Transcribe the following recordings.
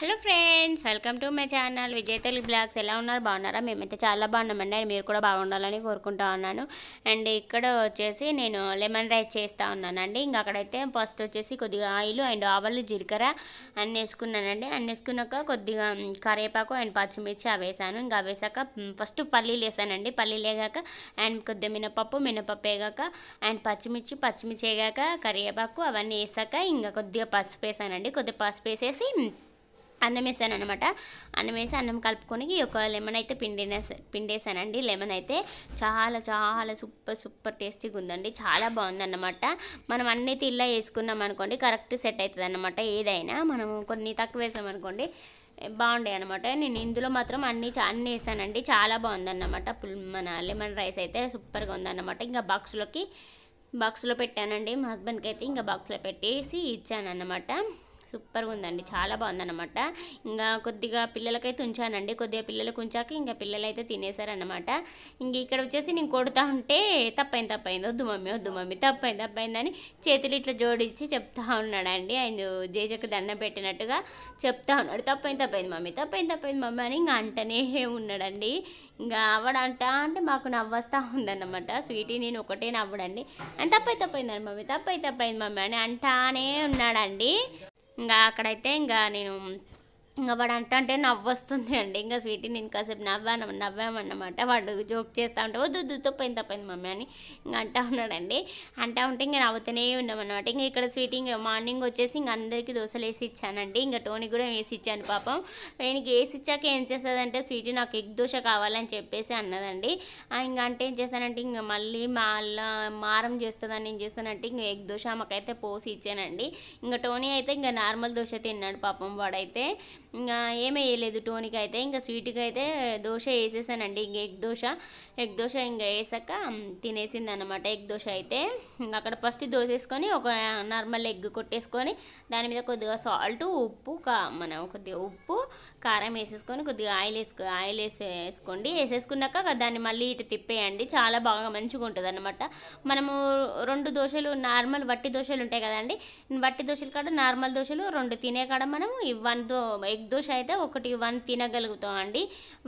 hello friends welcome to my channel Vijay Telugu blogs ఎలా ఉన్నారు బాగున్నారా మేమైతే చాలా బాగున్నామండి అండ్ మీరు కూడా బాగుండాలని కోరుకుంటా ఉన్నాను అండ్ ఇక్కడ వచ్చేసి నేను లెమన్ రైస్ చేస్తూ ఉన్నానండి ఇంకా అక్కడైతే ఫస్ట్ వచ్చేసి కొద్దిగా ఆయిల్ అండ్ ఆవాలు జీలకర్ర అన్నీ వేసుకున్నానండి అన్నీ వేసుకున్నాక కొద్దిగా కరివేపాకు అండ్ పచ్చిమిర్చి అవేసాను ఇంకా అవి వేసాక ఫస్ట్ పల్లీలు వేసానండి పల్లీలు వేగాక అండ్ కొద్దిగా మినపప్పు మినపప్పు వేగాక అండ్ పచ్చిమిర్చి పచ్చిమిర్చి వేగాక కరివేపాకు అవన్నీ వేసాక ఇంకా కొద్దిగా పసుపు వేసానండి కొద్దిగా పసుపు వేసేసి అన్నం వేసాను అనమాట అన్నం వేసి అన్నం కలుపుకొని ఒక లెమన్ అయితే పిండిన పిండేసానండి లెమన్ అయితే చాలా చాలా సూపర్ సూపర్ టేస్టీగా ఉందండి చాలా బాగుందన్నమాట మనం అన్నైతే ఇలా వేసుకున్నాం అనుకోండి కరెక్ట్ సెట్ అవుతుంది అనమాట ఏదైనా మనం కొన్ని తక్కువ వేసాం అనుకోండి బాగుండే అనమాట నేను ఇందులో మాత్రం అన్ని అన్ని వేసానండి చాలా బాగుందన్నమాట పుల్ మన లెమన్ రైస్ అయితే సూపర్గా ఉందన్నమాట ఇంకా బాక్స్లోకి బాక్స్లో పెట్టానండి మా హస్బెండ్కి అయితే ఇంకా బాక్స్లో పెట్టేసి ఇచ్చాను సూపర్గా ఉందండి చాలా బాగుందన్నమాట ఇంకా కొద్దిగా పిల్లలకైతే ఉంచానండి కొద్దిగా పిల్లలకు ఉంచాక ఇంకా పిల్లలైతే తినేశారనమాట ఇంక ఇక్కడ వచ్చేసి నేను కొడుతూ ఉంటే తప్పైంది తప్పైంది వద్దు మమ్మీ వద్దు మమ్మీ తప్పైంది తప్పైంది అని చేతులు ఇట్లా జోడించి చెప్తా ఉన్నాడండి ఆయన జేజకు దండం పెట్టినట్టుగా చెప్తా ఉన్నాడు తప్పైంది తప్పైంది మమ్మీ తప్పైంది తప్పైంది మమ్మీ అని ఇంకా అంటనే ఉన్నాడండి ఇంకా అవ్వడంట అంటే మాకు నవ్వస్తా ఉందన్నమాట స్వీటీ నేను ఒకటే నవ్వడండి అని తప్పై తప్పైందండి మమ్మీ తప్పై తప్పైంది మమ్మీ అని అంటానే ఉన్నాడండి no acarrete, ni ఇంకా వాడు అంట అంటే నవ్వొస్తుంది అండి ఇంకా స్వీటీ నేను కాసేపు నవ్వాను నవ్వామన్నమాట వాడు జోక్ చేస్తూ ఉంటే వద్దు దుద్దు తప్పైంది తప్పింది మమ్మీ అని ఇంకా అంటా ఉన్నాడండి అంటా ఉంటే ఇంకా నవ్వుతూనే ఉన్నామన్నమాట ఇంకా ఇక్కడ స్వీట్ ఇంకా మార్నింగ్ వచ్చేసి ఇంక అందరికీ దోశలు వేసి ఇచ్చానండి ఇంకా టోనీ కూడా వేసి ఇచ్చాను పాపం నేను వేసి ఇచ్చాక ఏం చేస్తుందంటే స్వీటీ నాకు ఎగ్ దోశ కావాలని చెప్పేసి అన్నదండి ఇంకా అంటే ఏం చేస్తానంటే ఇంకా మళ్ళీ మళ్ళా మారం చేస్తుందని ఏం చేస్తానంటే ఇంకా ఎగ్ దోశ మాకైతే పోసి ఇచ్చానండి ఇంకా టోనీ అయితే ఇంకా నార్మల్ దోశ తిన్నాడు పాపం వాడైతే ఇంకా ఏమీ వేయలేదు టోనిక్ అయితే ఇంకా స్వీట్కి అయితే దోశ వేసేసానండి ఇంక ఎగ్ దోశ ఎగ్ దోశ ఇంకా వేసాక తినేసింది అనమాట ఎగ్ దోశ అయితే అక్కడ ఫస్ట్ దోశ వేసుకొని ఒక నార్మల్ ఎగ్ కొట్టేసుకొని దాని మీద కొద్దిగా సాల్ట్ ఉప్పు కా మన కొద్దిగా ఉప్పు కారం వేసేసుకొని కొద్దిగా ఆయిల్ వేసుకో ఆయిల్ వేసేసుకోండి వేసేసుకున్నాక దాన్ని మళ్ళీ ఇటు తిప్పేయండి చాలా బాగా మంచిగా ఉంటుంది అనమాట మనము రెండు దోశలు నార్మల్ వట్టి దోశలు ఉంటాయి కదండి వట్టి దోశలు కాడ నార్మల్ దోశలు రెండు తినే కాడ మనము వన్ దో ఎగ్ దోశ అయితే ఒకటి వన్ తినగలుగుతాం అండి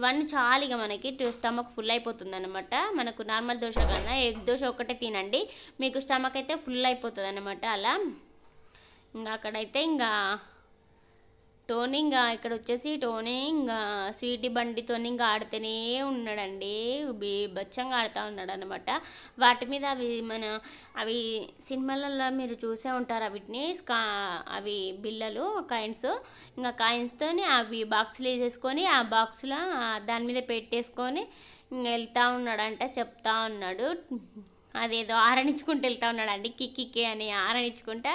వన్ చాలిగా మనకి స్టమక్ ఫుల్ అయిపోతుంది అనమాట మనకు నార్మల్ దోశ కన్నా ఎగ్ దోశ ఒకటే తినండి మీకు స్టమక్ అయితే ఫుల్ అయిపోతుంది అనమాట అలా ఇంకా అక్కడైతే ఇంకా టోనింగ్ ఇక్కడ వచ్చేసి టోనింగ్ స్వీటీ బండి ఇంకా ఆడుతూనే ఉన్నాడండి బచ్చంగా ఆడుతూ ఉన్నాడు అనమాట వాటి మీద అవి మన అవి సినిమాలలో మీరు చూసే ఉంటారు వీటిని అవి బిల్లలు కాయిన్స్ ఇంకా కాయిన్స్తోని అవి బాక్సులు వేసేసుకొని ఆ బాక్సులో దాని మీద పెట్టేసుకొని వెళ్తూ ఉన్నాడంట చెప్తా ఉన్నాడు అదేదో ఆరణించుకుంటూ వెళ్తూ ఉన్నాడండి కిక్కికి అని ఆరణించుకుంటా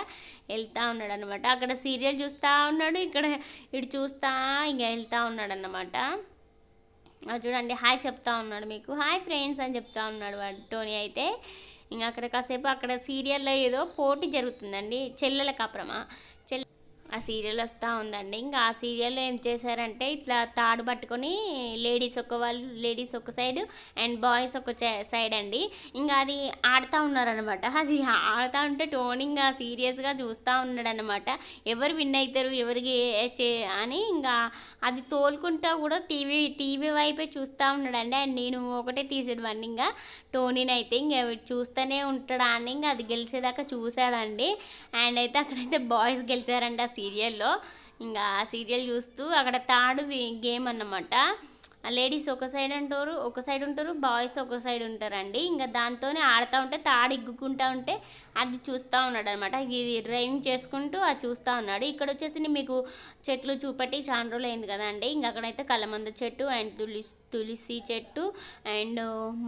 వెళ్తూ ఉన్నాడు అనమాట అక్కడ సీరియల్ చూస్తూ ఉన్నాడు ఇక్కడ ఇటు చూస్తా ఇంకా వెళ్తూ ఉన్నాడు అనమాట చూడండి హాయ్ చెప్తా ఉన్నాడు మీకు హాయ్ ఫ్రెండ్స్ అని చెప్తా ఉన్నాడు వాడు టోనీ అయితే ఇంకా అక్కడ కాసేపు అక్కడ సీరియల్లో ఏదో పోటీ జరుగుతుందండి చెల్లెల కాపురమా చెల్లె ఆ సీరియల్ వస్తూ ఉందండి ఇంకా ఆ సీరియల్లో ఏం చేశారంటే ఇట్లా తాడు పట్టుకొని లేడీస్ ఒక వాళ్ళు లేడీస్ ఒక సైడ్ అండ్ బాయ్స్ ఒక సైడ్ అండి ఇంకా అది ఆడుతూ ఉన్నారనమాట అది ఆడుతూ ఉంటే టోనింగ్ ఇంకా సీరియస్గా చూస్తూ ఉన్నాడనమాట ఎవరు విన్ అవుతారు ఎవరికి అని ఇంకా అది తోలుకుంటా కూడా టీవీ టీవీ వైపే చూస్తూ ఉన్నాడండి అండ్ నేను ఒకటే తీసేవాడిని ఇంకా టోనీని అయితే ఇంకా చూస్తూనే ఉంటాడా అని ఇంకా అది గెలిచేదాకా చూశాడండి అండ్ అయితే అక్కడైతే బాయ్స్ గెలిచారండి ఆ సీరియల్లో ఇంకా ఆ సీరియల్ చూస్తూ అక్కడ తాడు గేమ్ అన్నమాట లేడీస్ ఒక సైడ్ అంటారు ఒక సైడ్ ఉంటారు బాయ్స్ ఒక సైడ్ ఉంటారండి ఇంకా దాంతోనే ఆడుతూ ఉంటే తాడు ఉంటే అది చూస్తూ ఉన్నాడు అనమాట ఇది డ్రైవింగ్ చేసుకుంటూ అది చూస్తూ ఉన్నాడు ఇక్కడ వచ్చేసి మీకు చెట్లు చూపెట్టి చాలా రోజులు అయింది కదండి ఇంకా అక్కడైతే కలమంద చెట్టు అండ్ తులసి తులసి చెట్టు అండ్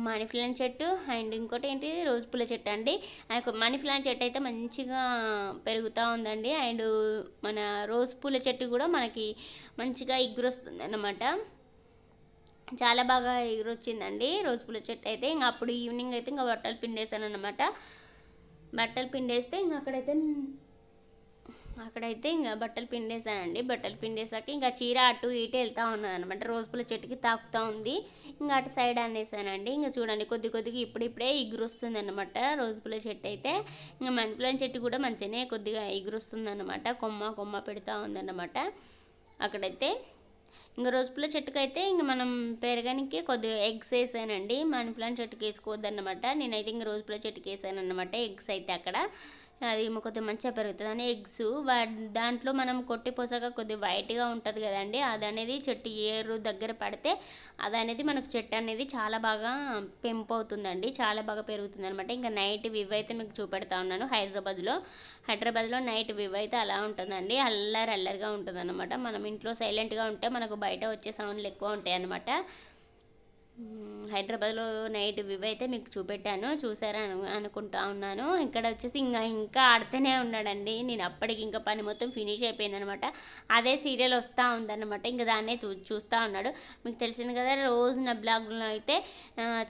మణిఫ్లాన్ చెట్టు అండ్ ఇంకోటి ఏంటి రోజు పూల చెట్టు అండి మణిఫ్లాన్ చెట్టు అయితే మంచిగా పెరుగుతూ ఉందండి అండ్ మన రోజు పూల చెట్టు కూడా మనకి మంచిగా ఇగ్గురొస్తుంది అన్నమాట చాలా బాగా ఎగురొచ్చిందండి రోజు పూల చెట్టు అయితే ఇంకా అప్పుడు ఈవినింగ్ అయితే ఇంకా బట్టలు పిండేశాను అనమాట బట్టలు పిండేస్తే ఇంకా అక్కడైతే అక్కడైతే ఇంకా బట్టలు పిండేశానండి బట్టలు పిండేసాక ఇంకా చీర అటు ఇటు వెళ్తూ ఉన్నది అనమాట రోజు పూల చెట్టుకి తాకుతూ ఉంది ఇంకా అటు సైడ్ అనేసానండి ఇంకా చూడండి కొద్ది కొద్దిగా ఇప్పుడిప్పుడే ఇగురొస్తుంది అనమాట రోజు పూల చెట్టు అయితే ఇంకా మణిపులం చెట్టు కూడా మంచిగానే కొద్దిగా ఇగురొస్తుంది అనమాట కొమ్మ కొమ్మ పెడుతూ ఉందన్నమాట అక్కడైతే ఇంకా రోజు పూల చెట్టుకు అయితే ఇంక మనం పెరగడానికి కొద్దిగా ఎగ్స్ వేసానండి మనీ ప్లాంట్ చెట్టుకు అనమాట నేనైతే ఇంక రోజు పూల చెట్టుకు వేసాను అనమాట ఎగ్స్ అయితే అక్కడ అది కొద్దిగా మంచిగా పెరుగుతుంది అని ఎగ్స్ దాంట్లో మనం కొట్టి పోసాక కొద్దిగా వైట్గా ఉంటుంది కదండి అది అనేది చెట్టు ఏరు దగ్గర పడితే అది అనేది మనకు చెట్టు అనేది చాలా బాగా పెంపు అవుతుందండి చాలా బాగా పెరుగుతుంది అనమాట ఇంకా నైట్ వివ్ అయితే మీకు చూపెడతా ఉన్నాను హైదరాబాద్లో హైదరాబాద్లో నైట్ వివ్ అయితే అలా ఉంటుందండి అల్లరి అల్లరిగా ఉంటుంది మనం ఇంట్లో సైలెంట్గా ఉంటే మనకు బయట వచ్చే సౌండ్లు ఎక్కువ ఉంటాయి అనమాట హైదరాబాద్లో నైట్ వ్యూ అయితే మీకు చూపెట్టాను చూసారని అనుకుంటా ఉన్నాను ఇక్కడ వచ్చేసి ఇంకా ఇంకా ఆడుతూనే ఉన్నాడండి నేను అప్పటికి ఇంకా పని మొత్తం ఫినిష్ అయిపోయిందనమాట అదే సీరియల్ వస్తూ ఉందన్నమాట ఇంకా దాన్నే చూస్తూ ఉన్నాడు మీకు తెలిసింది కదా రోజు నా బ్లాగ్లో అయితే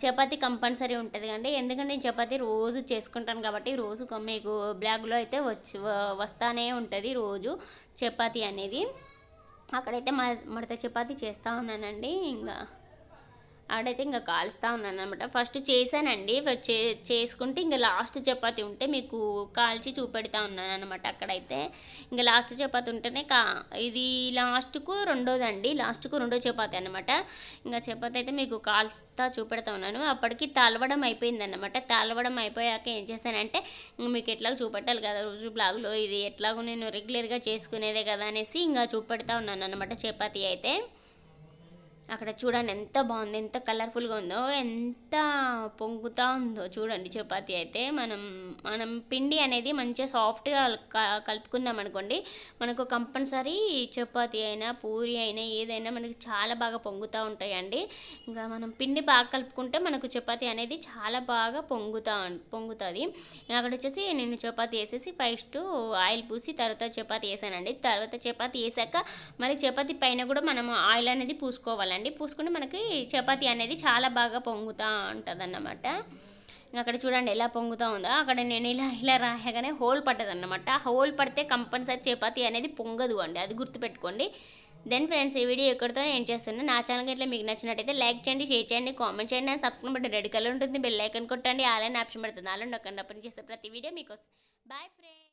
చపాతి కంపల్సరీ ఉంటుంది కండి ఎందుకంటే నేను చపాతి రోజు చేసుకుంటాను కాబట్టి రోజు మీకు బ్లాగ్లో అయితే వచ్చి వస్తానే ఉంటుంది రోజు చపాతి అనేది అక్కడైతే మడత చపాతి చేస్తూ ఉన్నానండి ఇంకా ఆడైతే ఇంకా కాలుస్తూ ఉన్నాను అనమాట ఫస్ట్ చేశానండి చే చేసుకుంటే ఇంకా లాస్ట్ చపాతి ఉంటే మీకు కాల్చి చూపెడతా ఉన్నాను అనమాట అక్కడైతే ఇంకా లాస్ట్ చపాతి ఉంటేనే కా ఇది లాస్ట్కు రెండోదండి లాస్ట్కు రెండో చపాతి అనమాట ఇంకా చపాతి అయితే మీకు కాల్స్తా చూపెడతా ఉన్నాను అప్పటికి తలవడం అయిపోయిందన్నమాట తలవడం అయిపోయాక ఏం చేశానంటే ఇంకా మీకు ఎట్లా చూపెట్టాలి కదా రోజు బ్లాగ్లో ఇది ఎట్లాగో నేను రెగ్యులర్గా చేసుకునేదే కదా అనేసి ఇంకా చూపెడతా ఉన్నాను అనమాట చపాతి అయితే అక్కడ చూడండి ఎంత బాగుంది ఎంత కలర్ఫుల్గా ఉందో ఎంత పొంగుతూ ఉందో చూడండి చపాతీ అయితే మనం మనం పిండి అనేది మంచిగా సాఫ్ట్గా కలుపుకుందాం అనుకోండి మనకు కంపల్సరీ చపాతీ అయినా పూరి అయినా ఏదైనా మనకి చాలా బాగా పొంగుతూ ఉంటాయండి ఇంకా మనం పిండి బాగా కలుపుకుంటే మనకు చపాతీ అనేది చాలా బాగా పొంగుతా పొంగుతుంది అక్కడ వచ్చేసి నేను చపాతీ వేసేసి ఫస్ట్ ఆయిల్ పూసి తర్వాత చపాతీ వేసానండి తర్వాత చపాతీ వేసాక మళ్ళీ చపాతీ పైన కూడా మనం ఆయిల్ అనేది పూసుకోవాలి పూసుకోవాలండి పూసుకుంటే మనకి చపాతి అనేది చాలా బాగా పొంగుతూ ఉంటుంది అన్నమాట అక్కడ చూడండి ఎలా పొంగుతూ ఉందో అక్కడ నేను ఇలా ఇలా రాయగానే హోల్ పడ్డది ఆ హోల్ పడితే కంపల్సరీ చపాతి అనేది పొంగదు అండి అది గుర్తుపెట్టుకోండి దెన్ ఫ్రెండ్స్ ఈ వీడియో ఎక్కడితో నేను చేస్తున్నాను నా ఛానల్కి ఇట్లా మీకు నచ్చినట్టయితే లైక్ చేయండి షేర్ చేయండి కామెంట్ చేయండి అండ్ సబ్స్క్రైబ్ బట్టి రెడ్ కలర్ ఉంటుంది బెల్లైకన్ కొట్టండి ఆలైన్ ఆప్షన్ పడుతుంది అలాంటి ఒక అప్పుడు చేసే ప్రతి వీడియో మీకు బాయ్ ఫ్రెండ్